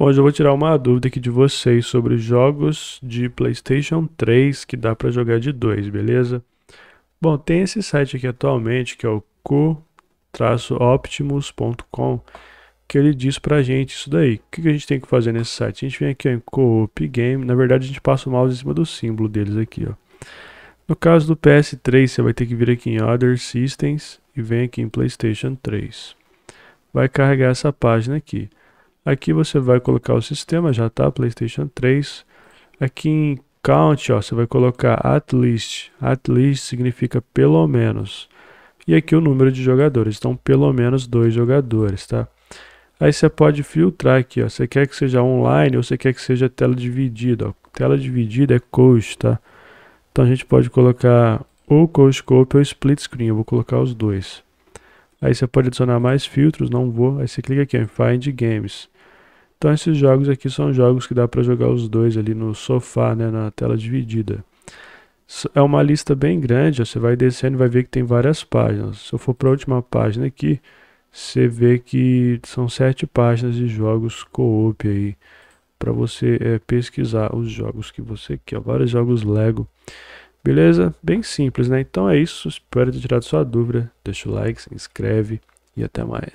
Hoje eu vou tirar uma dúvida aqui de vocês sobre jogos de PlayStation 3 que dá para jogar de 2, beleza? Bom, tem esse site aqui atualmente que é o co-optimus.com que ele diz pra gente isso daí. O que, a gente tem que fazer nesse site? A gente vem aqui ó, em co-op game, na verdade a gente passa o mouse em cima do símbolo deles aqui, ó. No caso do PS3, você vai ter que vir aqui em Other Systems e vem aqui em PlayStation 3. Vai carregar essa página aqui. Aqui você vai colocar o sistema, já tá, PlayStation 3. Aqui em count, ó, você vai colocar at least. At least significa pelo menos. E aqui o número de jogadores, então pelo menos dois jogadores, tá? Aí você pode filtrar aqui, ó. Você quer que seja online ou você quer que seja tela dividida, ó. Tela dividida é coach, tá? Então a gente pode colocar ou coach scope ou split screen, eu vou colocar os dois. Aí você pode adicionar mais filtros, não vou. Aí você clica aqui em Find Games. Então esses jogos aqui são jogos que dá para jogar os dois ali no sofá, né, na tela dividida. É uma lista bem grande, você vai descendo e vai ver que tem várias páginas. Se eu for para a última página aqui, você vê que são sete páginas de jogos co-op aí para você é, pesquisar os jogos que você quer, vários jogos Lego. Beleza? Bem simples, né? Então é isso. Espero ter tirado sua dúvida. Deixa o like, se inscreve e até mais.